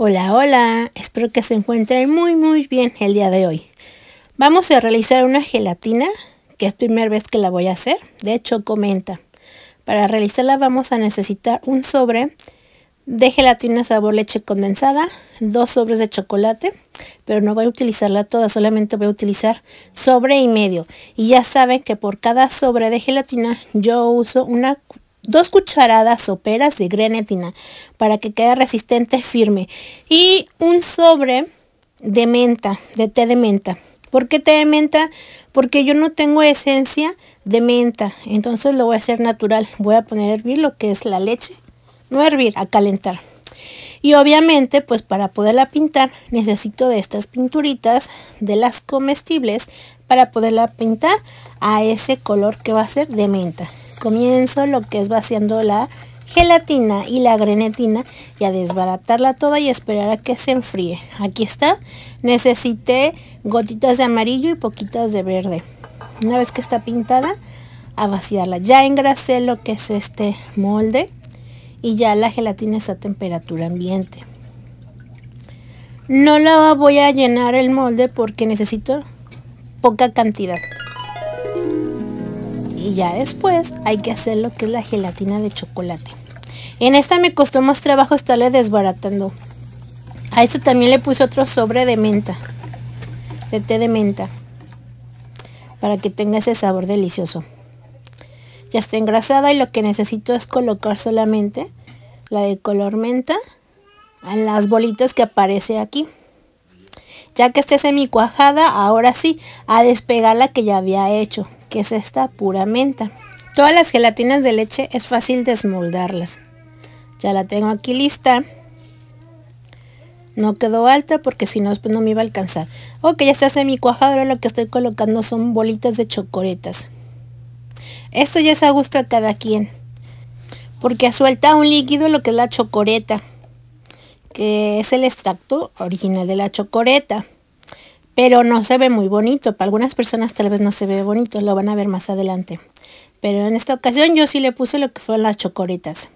Hola, hola, espero que se encuentren muy muy bien el día de hoy. Vamos a realizar una gelatina, que es primera vez que la voy a hacer, de hecho comenta. Para realizarla vamos a necesitar un sobre de gelatina sabor leche condensada, dos sobres de chocolate, pero no voy a utilizarla toda, solamente voy a utilizar sobre y medio. Y ya saben que por cada sobre de gelatina yo uso una Dos cucharadas soperas de grenetina para que quede resistente firme y un sobre de menta, de té de menta. ¿Por qué té de menta? Porque yo no tengo esencia de menta, entonces lo voy a hacer natural. Voy a poner a hervir lo que es la leche, no hervir, a calentar. Y obviamente, pues para poderla pintar necesito de estas pinturitas, de las comestibles, para poderla pintar a ese color que va a ser de menta. Comienzo lo que es vaciando la gelatina y la grenetina y a desbaratarla toda y esperar a que se enfríe. Aquí está. Necesité gotitas de amarillo y poquitas de verde. Una vez que está pintada, a vaciarla. Ya engrasé lo que es este molde y ya la gelatina está a temperatura ambiente. No la voy a llenar el molde porque necesito poca cantidad y ya después hay que hacer lo que es la gelatina de chocolate. En esta me costó más trabajo estarle desbaratando. A esta también le puse otro sobre de menta, de té de menta, para que tenga ese sabor delicioso. Ya está engrasada y lo que necesito es colocar solamente la de color menta En las bolitas que aparece aquí. Ya que esté semi cuajada, ahora sí, a despegar la que ya había hecho que es esta pura menta. Todas las gelatinas de leche es fácil desmoldarlas. Ya la tengo aquí lista. No quedó alta porque si no no me iba a alcanzar. Ok, ya está mi cuajadora. Lo que estoy colocando son bolitas de chocoretas. Esto ya es a gusto a cada quien. Porque suelta un líquido lo que es la chocoreta. Que es el extracto original de la chocoreta pero no se ve muy bonito. Para algunas personas tal vez no se ve bonito, lo van a ver más adelante. Pero en esta ocasión yo sí le puse lo que fueron las chocoretas.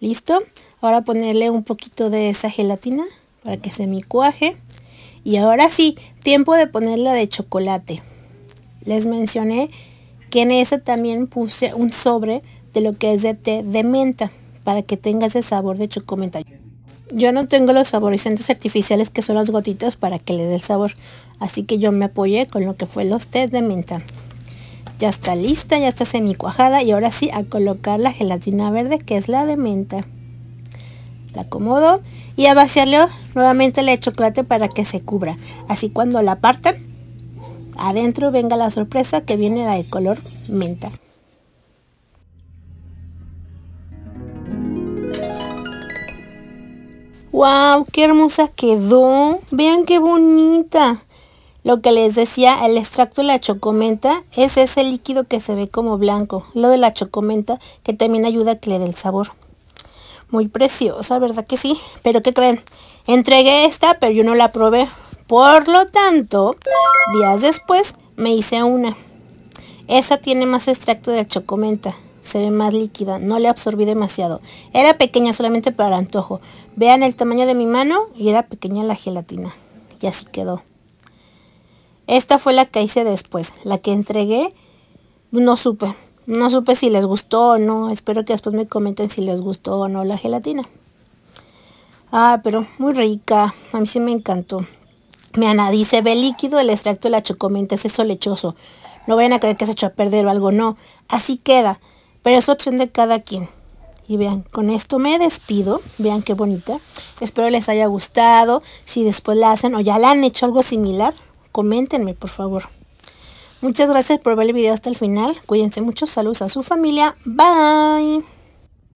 ¿Listo? Ahora ponerle un poquito de esa gelatina para que se cuaje. Y ahora sí, tiempo de ponerla de chocolate. Les mencioné que en esa también puse un sobre de lo que es de té de menta para que tenga ese sabor de chocomenta. Yo no tengo los saborizantes artificiales que son las gotitas para que le dé el sabor. Así que yo me apoyé con lo que fue los té de menta. Ya está lista, ya está semi cuajada y ahora sí a colocar la gelatina verde que es la de menta. La acomodo y a vaciarle nuevamente el chocolate para que se cubra. Así cuando la partan, adentro venga la sorpresa que viene la de color menta. ¡Wow! ¡Qué hermosa quedó! ¡Vean qué bonita! Lo que les decía, el extracto de la chocomenta es ese líquido que se ve como blanco. Lo de la chocomenta que también ayuda a que le dé el sabor. Muy preciosa, ¿verdad que sí? Pero ¿qué creen? Entregué esta, pero yo no la probé. Por lo tanto, días después me hice una. Esa tiene más extracto de chocomenta se ve más líquida, no le absorbí demasiado. Era pequeña solamente para el antojo. Vean el tamaño de mi mano y era pequeña la gelatina. Y así quedó. Esta fue la que hice después. La que entregué, no supe. No supe si les gustó o no. Espero que después me comenten si les gustó o no la gelatina. Ah, pero muy rica. A mí sí me encantó. me dice, ve líquido el extracto de la chocomenta, es eso lechoso. No vayan a creer que se hecho a perder o algo, no. Así queda pero es opción de cada quien. Y vean, con esto me despido. Vean qué bonita. Espero les haya gustado. Si después la hacen o ya la han hecho algo similar, coméntenme por favor. Muchas gracias por ver el video hasta el final. Cuídense mucho. Saludos a su familia. Bye.